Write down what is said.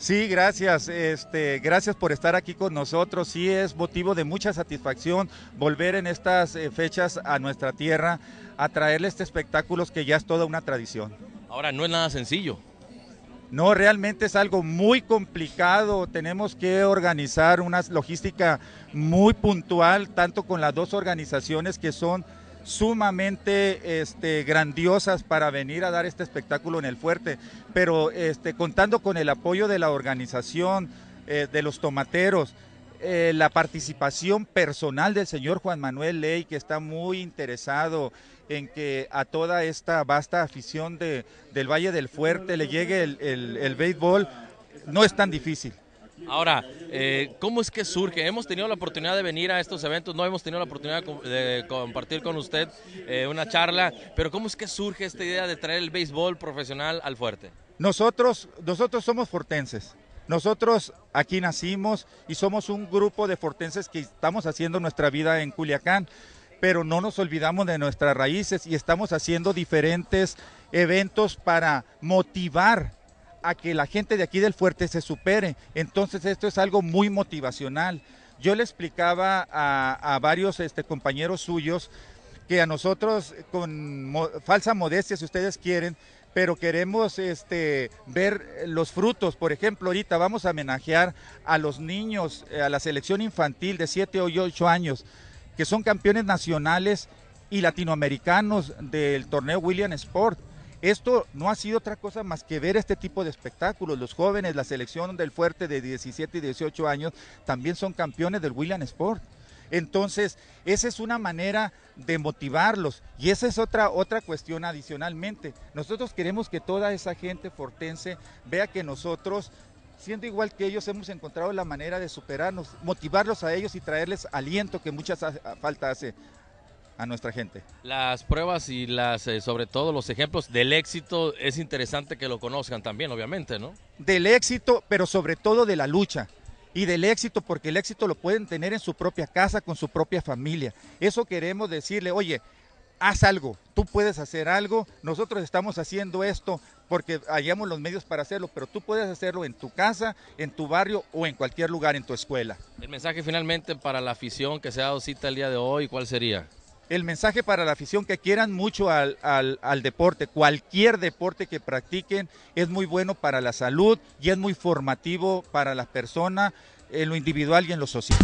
Sí, gracias. Este, gracias por estar aquí con nosotros. Sí, es motivo de mucha satisfacción volver en estas eh, fechas a nuestra tierra a traerle este espectáculo que ya es toda una tradición. Ahora, no es nada sencillo. No, realmente es algo muy complicado. Tenemos que organizar una logística muy puntual, tanto con las dos organizaciones que son sumamente este, grandiosas para venir a dar este espectáculo en el fuerte, pero este, contando con el apoyo de la organización, eh, de los tomateros, eh, la participación personal del señor Juan Manuel Ley, que está muy interesado en que a toda esta vasta afición de, del Valle del Fuerte le llegue el, el, el béisbol, no es tan difícil. Ahora, eh, ¿cómo es que surge? Hemos tenido la oportunidad de venir a estos eventos, no hemos tenido la oportunidad de compartir con usted eh, una charla, pero ¿cómo es que surge esta idea de traer el béisbol profesional al fuerte? Nosotros, nosotros somos fortenses. Nosotros aquí nacimos y somos un grupo de fortenses que estamos haciendo nuestra vida en Culiacán, pero no nos olvidamos de nuestras raíces y estamos haciendo diferentes eventos para motivar a que la gente de aquí del fuerte se supere. Entonces esto es algo muy motivacional. Yo le explicaba a, varios este, compañeros suyos que a nosotros, con falsa modestia si ustedes quieren, pero queremos este, ver los frutos. Por ejemplo, ahorita vamos a homenajear a los niños, eh, a la selección infantil de 7 o 8 años, que son campeones nacionales y latinoamericanos del torneo William Sport esto no ha sido otra cosa más que ver este tipo de espectáculos. Los jóvenes, la selección del fuerte de 17 y 18 años, también son campeones del William Sport. Entonces, esa es una manera de motivarlos y esa es otra otra cuestión adicionalmente. Nosotros queremos que toda esa gente fortense vea que nosotros siendo igual que ellos, hemos encontrado la manera de superarnos, motivarlos a ellos y traerles aliento que muchas falta hace a nuestra gente. Las pruebas y las, eh, sobre todo los ejemplos del éxito, es interesante que lo conozcan también, obviamente, ¿no? Del éxito, pero sobre todo de la lucha. Y del éxito, porque el éxito lo pueden tener en su propia casa, con su propia familia. Eso queremos decirle, oye, haz algo, tú puedes hacer algo, nosotros estamos haciendo esto porque hallamos los medios para hacerlo, pero tú puedes hacerlo en tu casa, en tu barrio o en cualquier lugar, en tu escuela. El mensaje finalmente para la afición que se ha dado cita el día de hoy, ¿cuál sería? el mensaje para la afición, que quieran mucho al, deporte, cualquier deporte que practiquen es muy bueno para la salud y es muy formativo para las personas en lo individual y en lo social.